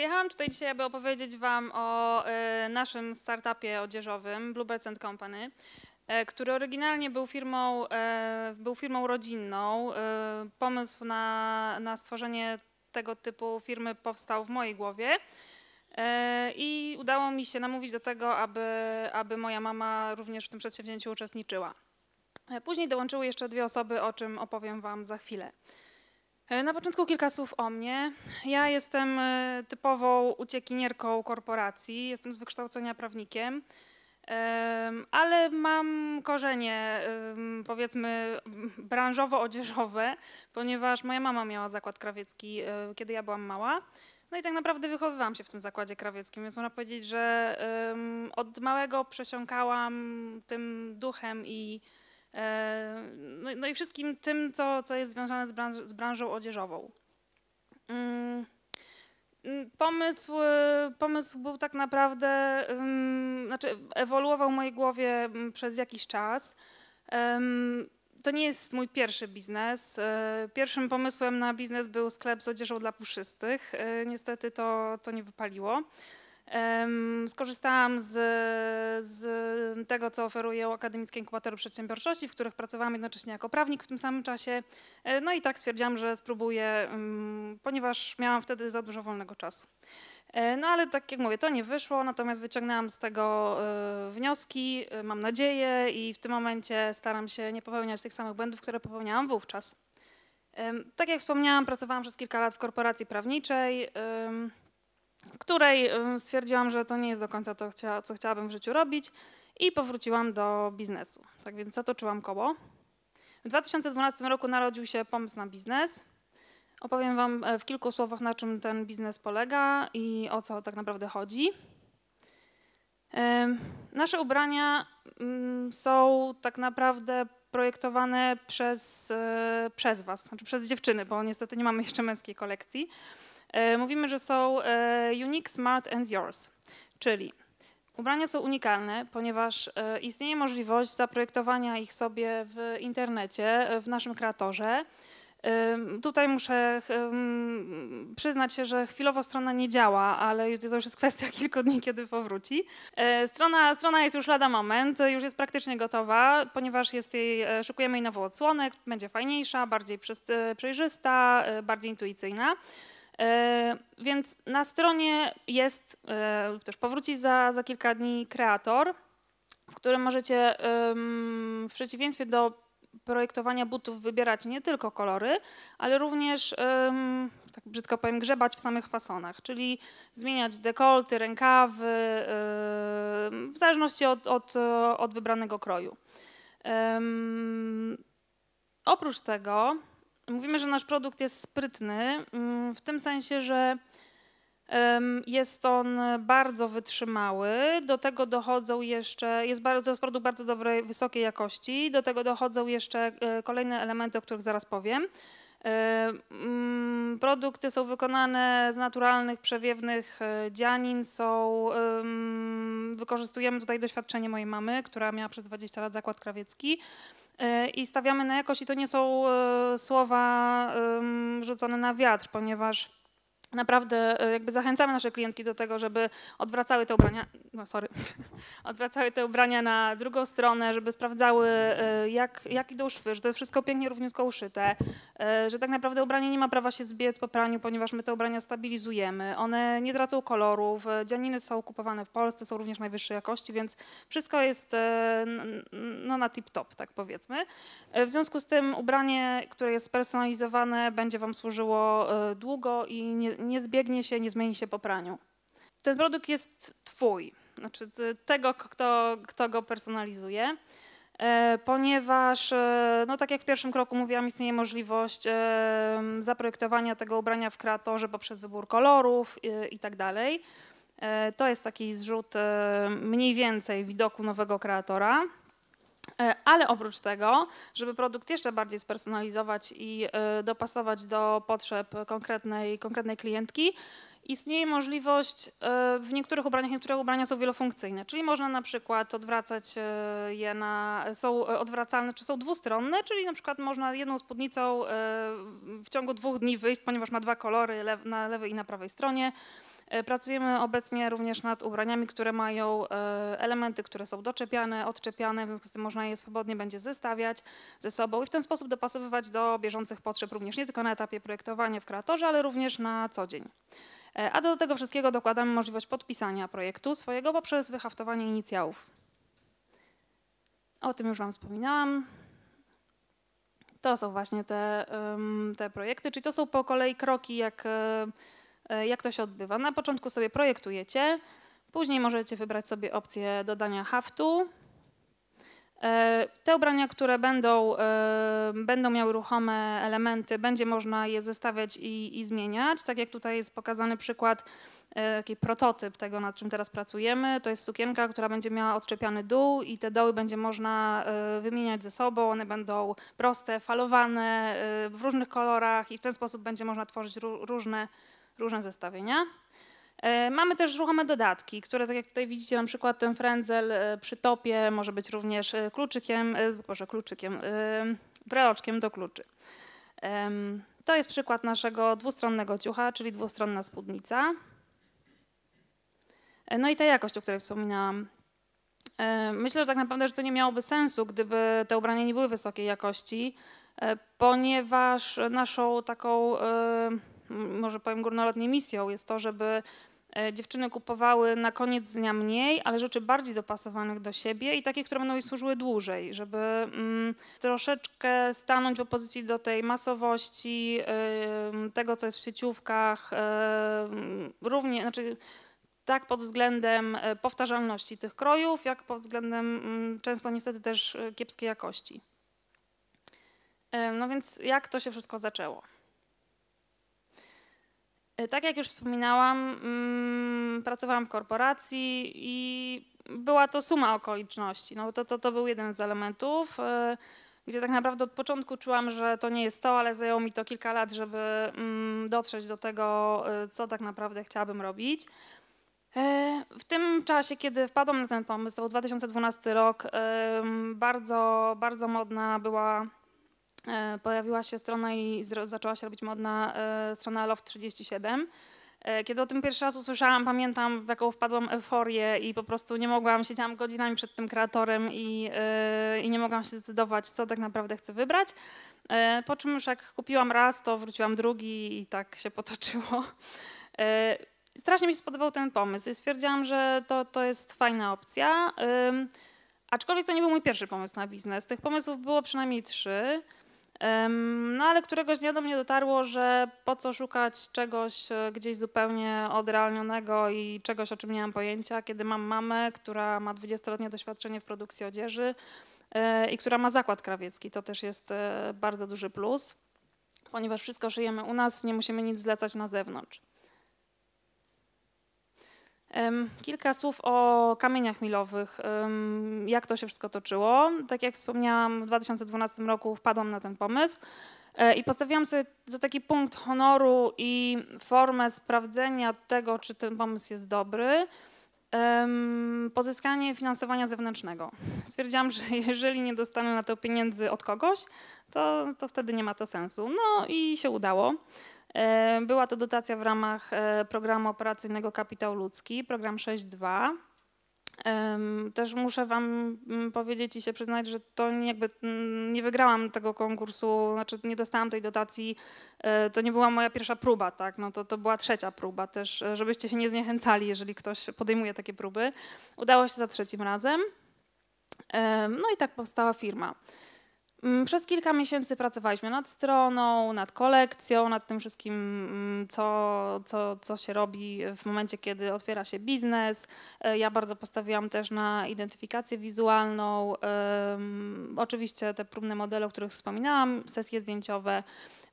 Przyjechałam tutaj dzisiaj, aby opowiedzieć Wam o e, naszym startupie odzieżowym Bluebirds Company, e, który oryginalnie był firmą, e, był firmą rodzinną. Pomysł na, na stworzenie tego typu firmy powstał w mojej głowie. I udało mi się namówić do tego, aby, aby moja mama również w tym przedsięwzięciu uczestniczyła. Później dołączyły jeszcze dwie osoby, o czym opowiem Wam za chwilę. E, na początku kilka słów o mnie. Ja jestem e, typową uciekinierką korporacji, jestem z wykształcenia prawnikiem, ale mam korzenie powiedzmy branżowo-odzieżowe, ponieważ moja mama miała zakład krawiecki, e, kiedy ja byłam mała. No i tak naprawdę wychowywałam się w tym zakładzie krawieckim, więc można powiedzieć, że od małego przesiąkałam tym duchem i E, no, no i wszystkim tym, co, co jest związane z, branż, z branżą odzieżową. Mm, mm, pomysł, pomysł był tak naprawdę, mm, znaczy ewoluował w mojej głowie przez jakiś czas. To nie jest mój pierwszy biznes. E, pierwszym pomysłem na biznes był sklep z odzieżą dla puszystych. E, niestety to, to nie wypaliło. Skorzystałam z, z, tego, co oferuje akademickie inkubatory przedsiębiorczości, w których pracowałam jednocześnie jako prawnik w tym samym czasie. E, no i tak stwierdziłam, że spróbuję, ponieważ miałam wtedy za dużo wolnego czasu. E, no ale tak jak mówię, to nie wyszło, natomiast wyciągnęłam z tego e, wnioski, mam nadzieję i w tym momencie staram się nie popełniać tych samych błędów, które popełniałam wówczas. Tak jak wspomniałam, pracowałam przez kilka lat w korporacji prawniczej której stwierdziłam, że to nie jest do końca to, co chciałabym w życiu robić i powróciłam do biznesu. Tak więc zatoczyłam koło. W 2012 roku narodził się pomysł na biznes. Opowiem Wam e, w kilku słowach, na czym ten biznes polega i o co tak naprawdę chodzi. Nasze ubrania mm, są tak naprawdę projektowane przez, e, przez Was, znaczy przez dziewczyny, bo niestety nie mamy jeszcze męskiej kolekcji. E, mówimy, że są e, unique, smart and yours, czyli ubrania są unikalne, ponieważ e, istnieje możliwość zaprojektowania ich sobie w internecie, w naszym kreatorze. Tutaj muszę przyznać się, że chwilowo strona nie działa, ale to już jest kwestia kilku dni, kiedy powróci. Strona, strona jest już lada moment, już jest praktycznie gotowa, ponieważ jest jej, szukujemy jej nową odsłonę, będzie fajniejsza, bardziej przejrzysta, bardziej intuicyjna. E, więc na stronie jest, e, też powróci za, za kilka dni kreator, w którym możecie w przeciwieństwie do projektowania butów wybierać nie tylko kolory, ale również, tak brzydko powiem, grzebać w samych fasonach, czyli zmieniać dekolty, rękawy, w zależności od, od, od wybranego kroju. Oprócz tego Mówimy, że nasz produkt jest sprytny, mm, w tym sensie, że jest on bardzo wytrzymały, do tego dochodzą jeszcze, jest, bardzo, jest produkt bardzo dobrej, wysokiej jakości, do tego dochodzą jeszcze e, kolejne elementy, o których zaraz powiem. Mm, produkty są wykonane z naturalnych, przewiewnych e, dzianin, są, wykorzystujemy tutaj doświadczenie mojej mamy, która miała przez 20 lat zakład krawiecki e, i stawiamy na jakość i to nie są e, słowa rzucone na wiatr, ponieważ Naprawdę e, jakby zachęcamy nasze klientki do tego, żeby odwracały te ubrania, no sorry, odwracały te ubrania na drugą stronę, żeby sprawdzały e, jak, jak idą szwy, że to jest wszystko pięknie, równiutko uszyte, e, że tak naprawdę ubranie nie ma prawa się zbiec po praniu, ponieważ my te ubrania stabilizujemy, one nie tracą kolorów, dzianiny są kupowane w Polsce, są również najwyższej jakości, więc wszystko jest no, na tip-top, tak powiedzmy. W związku z tym ubranie, które jest spersonalizowane, będzie Wam służyło długo i nie, nie zbiegnie się, nie zmieni się po praniu. Ten produkt jest twój, znaczy tego, kto, kto go personalizuje e, ponieważ, e, no tak jak w pierwszym kroku mówiłam, istnieje możliwość e, zaprojektowania tego ubrania w kreatorze poprzez wybór kolorów i tak dalej. To jest taki zrzut mniej więcej widoku nowego kreatora. E, ale oprócz tego, żeby produkt jeszcze bardziej spersonalizować i e, dopasować do potrzeb konkretnej, konkretnej klientki, istnieje możliwość e, w niektórych ubraniach, niektóre ubrania są wielofunkcyjne, czyli można na przykład odwracać je na, są odwracalne czy są dwustronne, czyli na przykład można jedną spódnicą w ciągu dwóch dni wyjść, ponieważ ma dwa kolory na lewej i na prawej stronie E, pracujemy obecnie również nad ubraniami, które mają e, elementy, które są doczepiane, odczepiane, w związku z tym można je swobodnie będzie zestawiać ze sobą i w ten sposób dopasowywać do bieżących potrzeb również nie tylko na etapie projektowania w kreatorze, ale również na co dzień. E, a do tego wszystkiego dokładamy możliwość podpisania projektu swojego poprzez wyhaftowanie inicjałów. O tym już Wam wspominałam. To są właśnie te, te projekty, czyli to są po kolei kroki, jak E, jak to się odbywa. Na początku sobie projektujecie, później możecie wybrać sobie opcję dodania haftu. E, te ubrania, które będą, e, będą miały ruchome elementy, będzie można je zestawiać i, i zmieniać. Tak jak tutaj jest pokazany przykład, taki prototyp tego, nad czym teraz pracujemy. To jest sukienka, która będzie miała odczepiany dół i te doły będzie można wymieniać ze sobą. One będą proste, falowane, w różnych kolorach i w ten sposób będzie można tworzyć różne różne zestawienia. E, mamy też ruchome dodatki, które tak jak tutaj widzicie, na przykład ten frędzel e, przy topie może być również e, kluczykiem, proszę, kluczykiem, breloczkiem do kluczy. To jest przykład naszego dwustronnego ciucha, czyli dwustronna spódnica. No i ta jakość, o której wspominałam. Myślę, że tak naprawdę, że to nie miałoby sensu, gdyby te ubrania nie były wysokiej jakości, ponieważ naszą taką może powiem górnolotnie, misją jest to, żeby e, dziewczyny kupowały na koniec dnia mniej, ale rzeczy bardziej dopasowanych do siebie i takie, które będą jej służyły dłużej, żeby mm, troszeczkę stanąć w opozycji do tej masowości, y, tego, co jest w sieciówkach, y, równie, znaczy tak pod względem e, powtarzalności tych krojów, jak pod względem y, często niestety też kiepskiej jakości. No więc jak to się wszystko zaczęło? E, tak jak już wspominałam, mm, pracowałam w korporacji i była to suma okoliczności. No to, to, to był jeden z elementów, e, gdzie tak naprawdę od początku czułam, że to nie jest to, ale zajęło mi to kilka lat, żeby mm, dotrzeć do tego, e, co tak naprawdę chciałabym robić. W tym czasie, kiedy wpadłam na ten pomysł, to był 2012 rok, bardzo, bardzo modna była E, pojawiła się strona i zaczęła się robić modna e, strona Love 37. E, kiedy o tym pierwszy raz usłyszałam, pamiętam, w jaką wpadłam euforię i po prostu nie mogłam, siedziałam godzinami przed tym kreatorem i, i nie mogłam się zdecydować, co tak naprawdę chcę wybrać. Po czym już jak kupiłam raz, to wróciłam drugi i tak się potoczyło. Strasznie mi się spodobał ten pomysł i stwierdziłam, że to, to jest fajna opcja. Aczkolwiek to nie był mój pierwszy pomysł na biznes. Tych pomysłów było przynajmniej trzy. No ale któregoś dnia do mnie dotarło, że po co szukać czegoś e, gdzieś zupełnie odrealnionego i czegoś, o czym nie mam pojęcia, kiedy mam mamę, która ma 20-letnie doświadczenie w produkcji odzieży e, i która ma zakład krawiecki. To też jest e, bardzo duży plus, ponieważ wszystko szyjemy u nas, nie musimy nic zlecać na zewnątrz. Kilka słów o kamieniach milowych, jak to się wszystko toczyło. Tak jak wspomniałam, w 2012 roku wpadłam na ten pomysł e, i postawiłam sobie za taki punkt honoru i formę sprawdzenia tego, czy ten pomysł jest dobry, pozyskanie finansowania zewnętrznego. Stwierdziłam, że jeżeli nie dostanę na to pieniędzy od kogoś, to, to wtedy nie ma to sensu. No i się udało. E, była to dotacja w ramach e, programu operacyjnego Kapitał Ludzki, program 6.2. Też muszę Wam mm, powiedzieć i się przyznać, że to jakby mm, nie wygrałam tego konkursu, znaczy nie dostałam tej dotacji. E, to nie była moja pierwsza próba, tak? No to, to była trzecia próba też, żebyście się nie zniechęcali, jeżeli ktoś podejmuje takie próby. Udało się za trzecim razem. No i tak powstała firma. Mm, przez kilka miesięcy pracowaliśmy nad stroną, nad kolekcją, nad tym wszystkim, mm, co, co, co się robi w momencie, kiedy otwiera się biznes. E, ja bardzo postawiłam też na identyfikację wizualną. Oczywiście te próbne modele, o których wspominałam, sesje zdjęciowe.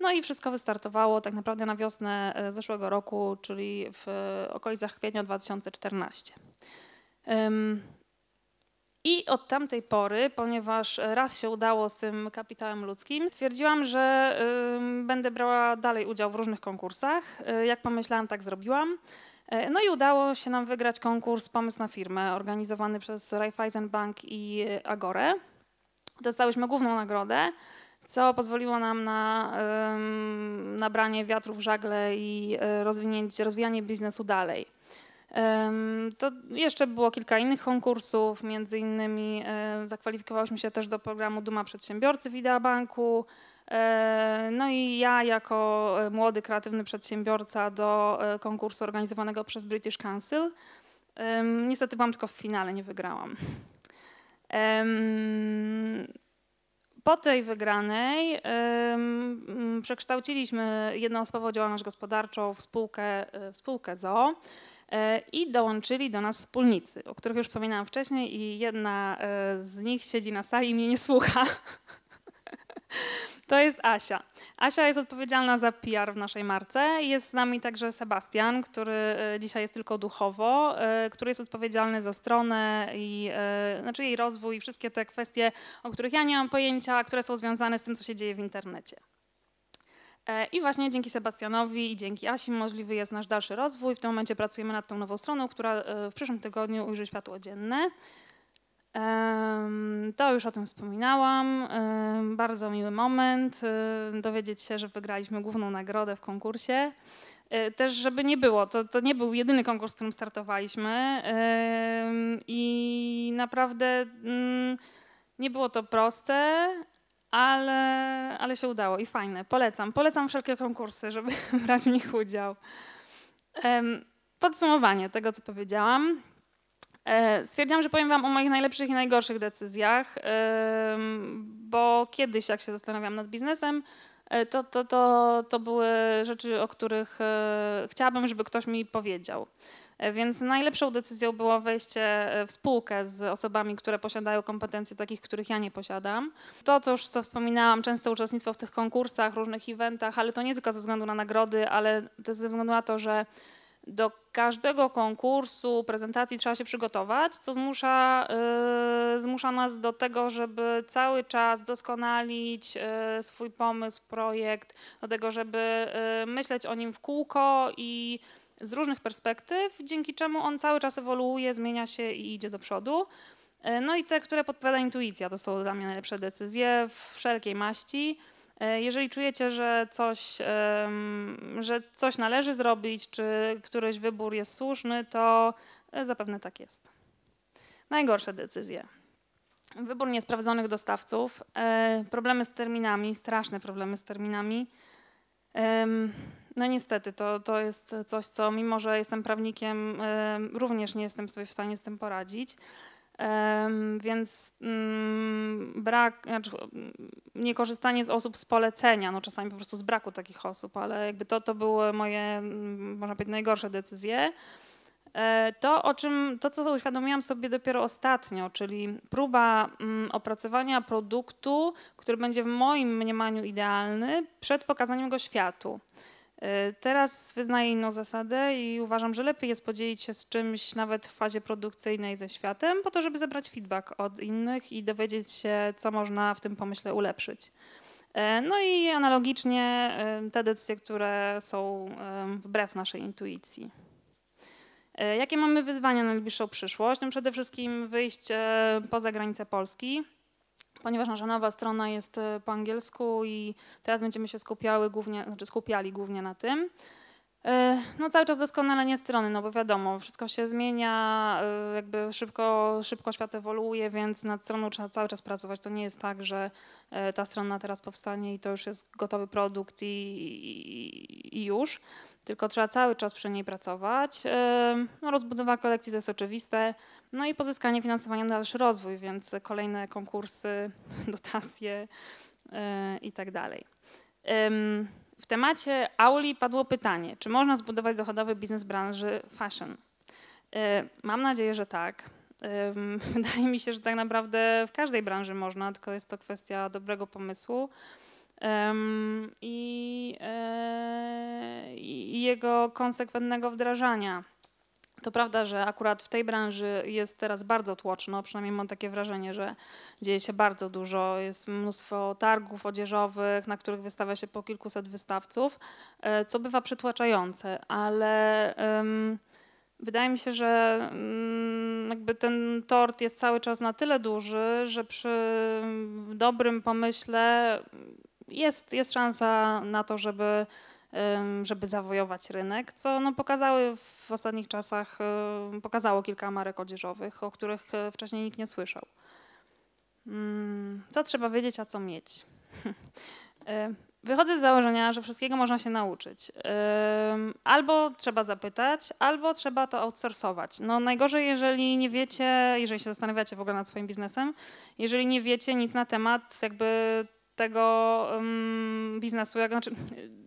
No i wszystko wystartowało tak naprawdę na wiosnę e, zeszłego roku, czyli w e, okolicach kwietnia 2014. I od tamtej pory, ponieważ raz się udało z tym kapitałem ludzkim, stwierdziłam, że będę brała dalej udział w różnych konkursach. Y, jak pomyślałam, tak zrobiłam. Y, no i udało się nam wygrać konkurs Pomysł na firmę, organizowany przez Raiffeisen Bank i Agorę. Dostałyśmy główną nagrodę, co pozwoliło nam na um, nabranie wiatru w żagle i y, rozwinięcie, rozwijanie biznesu dalej. To jeszcze było kilka innych konkursów, między innymi e, zakwalifikowałyśmy się też do programu Duma Przedsiębiorcy w IdeaBanku, e, No i ja jako e, młody, kreatywny przedsiębiorca do konkursu organizowanego przez British Council. Niestety byłam tylko w finale, nie wygrałam. Po tej wygranej przekształciliśmy jednoosobową działalność gospodarczą w spółkę, w spółkę ZOO. E, i dołączyli do nas wspólnicy, o których już wspominałam wcześniej i jedna e, z nich siedzi na sali i mnie nie słucha. To jest Asia. Asia jest odpowiedzialna za PR w naszej marce. Jest z nami także Sebastian, który e, dzisiaj jest tylko duchowo, który jest odpowiedzialny za stronę i znaczy jej rozwój i wszystkie te kwestie, o których ja nie mam pojęcia, które są związane z tym, co się dzieje w internecie. E, I właśnie dzięki Sebastianowi i dzięki Asi możliwy jest nasz dalszy rozwój. W tym momencie pracujemy nad tą nową stroną, która e, w przyszłym tygodniu ujrzy światło dzienne. To już o tym wspominałam. Bardzo miły moment e, dowiedzieć się, że wygraliśmy główną nagrodę w konkursie. Też, żeby nie było, to, to nie był jedyny konkurs, w którym startowaliśmy. I naprawdę mm, nie było to proste ale, ale się udało i fajne. Polecam. Polecam wszelkie konkursy, żeby brać w nich udział. Podsumowanie tego, co powiedziałam. E, stwierdziłam, że powiem Wam o moich najlepszych i najgorszych decyzjach, bo kiedyś, jak się zastanawiałam nad biznesem, e, to, to, to, to były rzeczy, o których e, chciałabym, żeby ktoś mi powiedział. E, więc najlepszą decyzją było wejście e, w spółkę z osobami, które posiadają kompetencje takich, których ja nie posiadam. To, co już co wspominałam, częste uczestnictwo w tych konkursach, różnych eventach, ale to nie tylko ze względu na nagrody, ale też ze względu na to, że do każdego konkursu, prezentacji trzeba się przygotować, co zmusza, yy, zmusza nas do tego, żeby cały czas doskonalić yy, swój pomysł, projekt, do tego, żeby yy, myśleć o nim w kółko i z różnych perspektyw, dzięki czemu on cały czas ewoluuje, zmienia się i idzie do przodu. E, no i te, które podpowiada intuicja, to są dla mnie najlepsze decyzje w wszelkiej maści. E, jeżeli czujecie, że coś, że coś należy zrobić, czy któryś wybór jest słuszny, to e, zapewne tak jest. Najgorsze decyzje. Wybór niesprawdzonych dostawców, problemy z terminami, straszne problemy z terminami. No niestety, to, to jest coś, co mimo, że jestem prawnikiem, również nie jestem sobie w stanie z tym poradzić. Więc mm, brak, znaczy niekorzystanie z osób z polecenia, no czasami po prostu z braku takich osób, ale jakby to, to były moje, mm, można powiedzieć, najgorsze decyzje. E, to, o czym, to, co uświadomiłam sobie dopiero ostatnio, czyli próba mm, opracowania produktu, który będzie w moim mniemaniu idealny, przed pokazaniem go światu. E, teraz wyznaję inną zasadę i uważam, że lepiej jest podzielić się z czymś nawet w fazie produkcyjnej ze światem, po to, żeby zebrać feedback od innych i dowiedzieć się, co można w tym pomyśle ulepszyć. E, no i analogicznie e, te decyzje, które są wbrew naszej intuicji. Jakie mamy wyzwania na najbliższą przyszłość? No przede wszystkim wyjść poza granice Polski ponieważ nasza nowa strona jest e, po angielsku i teraz będziemy się skupiały głównie, znaczy skupiali głównie na tym. E, no cały czas doskonalenie strony, no bo wiadomo, wszystko się zmienia, e, jakby szybko, szybko świat ewoluuje, więc nad stroną trzeba cały czas pracować. To nie jest tak, że ta strona teraz powstanie i to już jest gotowy produkt i, i, i już tylko trzeba cały czas przy niej pracować. Yy, no, rozbudowa kolekcji to jest oczywiste, no i pozyskanie finansowania na dalszy rozwój, więc kolejne konkursy, dotacje yy, i tak dalej. W temacie auli padło pytanie, czy można zbudować dochodowy biznes branży fashion? Yy, mam nadzieję, że tak. Wydaje mi się, że tak naprawdę w każdej branży można, tylko jest to kwestia dobrego pomysłu E, i, i jego konsekwentnego wdrażania. To prawda, że akurat w tej branży jest teraz bardzo tłoczno, przynajmniej mam takie wrażenie, że dzieje się bardzo dużo. Jest mnóstwo targów odzieżowych, na których wystawia się po kilkuset wystawców, e, co bywa przytłaczające, ale um, wydaje mi się, że um, jakby ten tort jest cały czas na tyle duży, że przy dobrym pomyśle jest, jest szansa na to, żeby, żeby zawojować rynek, co no, pokazały w ostatnich czasach, pokazało kilka marek odzieżowych, o których e, wcześniej nikt nie słyszał. Mm, co trzeba wiedzieć, a co mieć? E, wychodzę z założenia, że wszystkiego można się nauczyć. Albo trzeba zapytać, albo trzeba to outsourcować. No najgorzej, jeżeli nie wiecie, jeżeli się zastanawiacie w ogóle nad swoim biznesem, jeżeli nie wiecie nic na temat jakby tego um, biznesu, jak, znaczy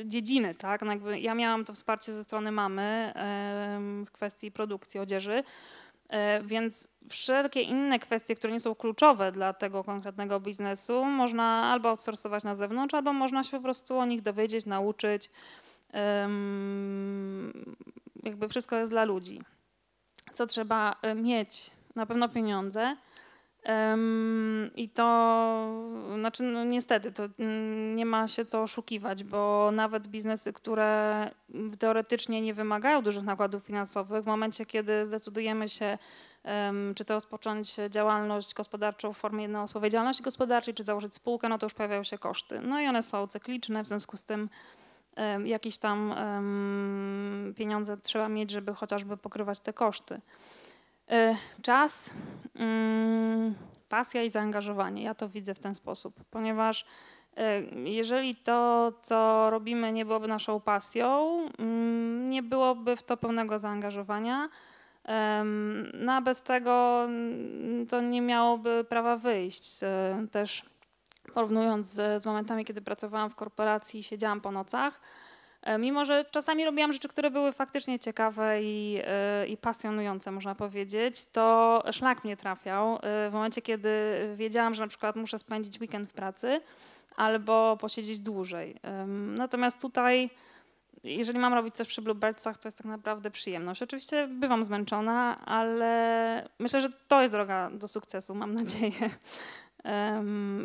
e, dziedziny, tak? No jakby ja miałam to wsparcie ze strony mamy um, w kwestii produkcji odzieży, um, więc wszelkie inne kwestie, które nie są kluczowe dla tego konkretnego biznesu, można albo outsourcować na zewnątrz, albo można się po prostu o nich dowiedzieć, nauczyć. Jakby wszystko jest dla ludzi. Co trzeba e, mieć? Na pewno pieniądze i to, znaczy no niestety, to mm, nie ma się co oszukiwać, bo nawet biznesy, które teoretycznie nie wymagają dużych nakładów finansowych, w momencie, kiedy zdecydujemy się, czy to rozpocząć działalność gospodarczą w formie jednoosobowej działalności gospodarczej, czy założyć spółkę, no to już pojawiają się koszty. No i one są cykliczne, w związku z tym jakieś tam pieniądze trzeba mieć, żeby chociażby pokrywać te koszty. E, czas, mm, pasja i zaangażowanie. Ja to widzę w ten sposób, ponieważ e, jeżeli to, co robimy, nie byłoby naszą pasją, mm, nie byłoby w to pełnego zaangażowania, no a bez tego mm, to nie miałoby prawa wyjść. E, też porównując z, z momentami, kiedy pracowałam w korporacji i siedziałam po nocach, E, mimo, że czasami robiłam rzeczy, które były faktycznie ciekawe i, e, i pasjonujące, można powiedzieć, to szlak mnie trafiał e, w momencie, kiedy wiedziałam, że na przykład muszę spędzić weekend w pracy albo posiedzieć dłużej. Natomiast tutaj jeżeli mam robić coś przy Bluebirdsach, to jest tak naprawdę przyjemność. Oczywiście bywam zmęczona, ale myślę, że to jest droga do sukcesu, mam nadzieję.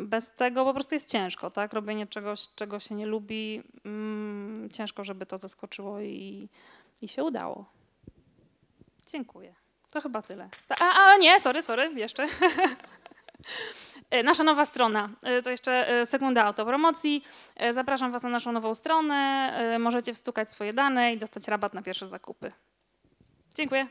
Bez tego po prostu jest ciężko, tak? Robienie czegoś, czego się nie lubi, mm, ciężko, żeby to zaskoczyło i, i się udało. Dziękuję. To chyba tyle. A, a nie, sorry, sorry, jeszcze. E, nasza nowa strona, e, to jeszcze e, sekunda autopromocji. Zapraszam Was na naszą nową stronę. Możecie wstukać swoje dane i dostać rabat na pierwsze zakupy. Dziękuję.